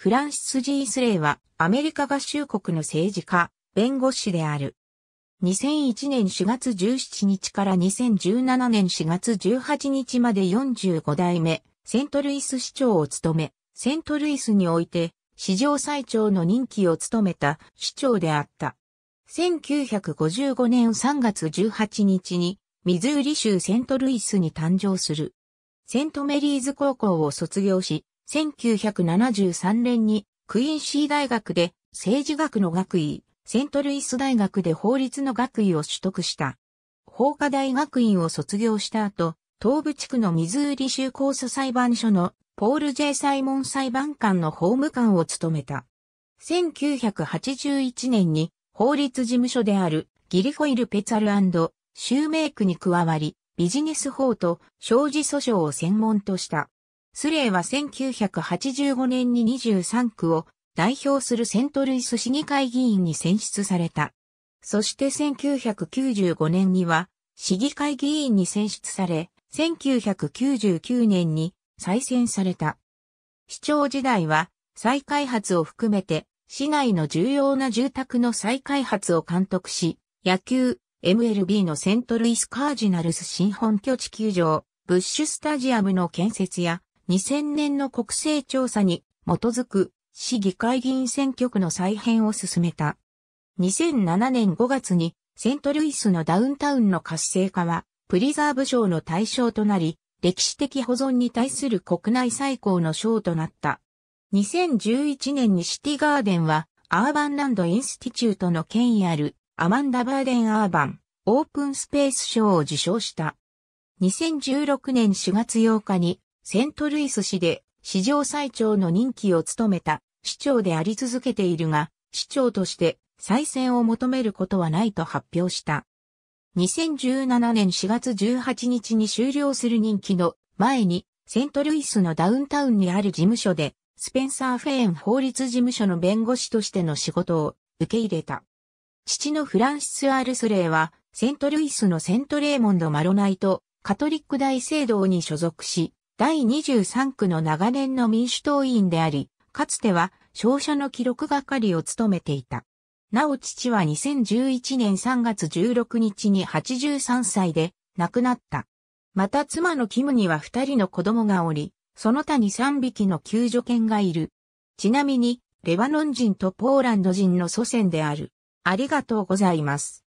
フランシス・ジースレイはアメリカ合衆国の政治家、弁護士である。2001年4月17日から2017年4月18日まで45代目、セントルイス市長を務め、セントルイスにおいて史上最長の任期を務めた市長であった。1955年3月18日にミズーリ州セントルイスに誕生する。セントメリーズ高校を卒業し、1973年にクインシー大学で政治学の学位、セントルイス大学で法律の学位を取得した。法科大学院を卒業した後、東部地区のミズーリ州控訴裁判所のポール・ジェイサイモン裁判官の法務官を務めた。1981年に法律事務所であるギリホイル・ペツァルシューメイクに加わり、ビジネス法と商事訴訟を専門とした。スレイは1985年に23区を代表するセントルイス市議会議員に選出された。そして1995年には市議会議員に選出され、1999年に再選された。市長時代は再開発を含めて市内の重要な住宅の再開発を監督し、野球、MLB のセントルイスカージナルス新本拠地球場、ブッシュスタジアムの建設や2000年の国勢調査に基づく市議会議員選挙区の再編を進めた。2007年5月にセントルイスのダウンタウンの活性化はプリザーブ賞の対象となり、歴史的保存に対する国内最高の賞となった。2011年にシティガーデンはアーバンランドインスティチュートの権威あるアマンダ・バーデン・アーバンオープンスペース賞を受賞した。2016年4月8日にセントルイス市で史上最長の任期を務めた市長であり続けているが、市長として再選を求めることはないと発表した。2017年4月18日に終了する任期の前に、セントルイスのダウンタウンにある事務所で、スペンサー・フェーン法律事務所の弁護士としての仕事を受け入れた。父のフランシス・アールスレイは、セントルイスのセントレーモンド・マロナイト、カトリック大聖堂に所属し、第23区の長年の民主党委員であり、かつては勝者の記録係を務めていた。なお父は2011年3月16日に83歳で亡くなった。また妻のキムには2人の子供がおり、その他に3匹の救助犬がいる。ちなみに、レバノン人とポーランド人の祖先である。ありがとうございます。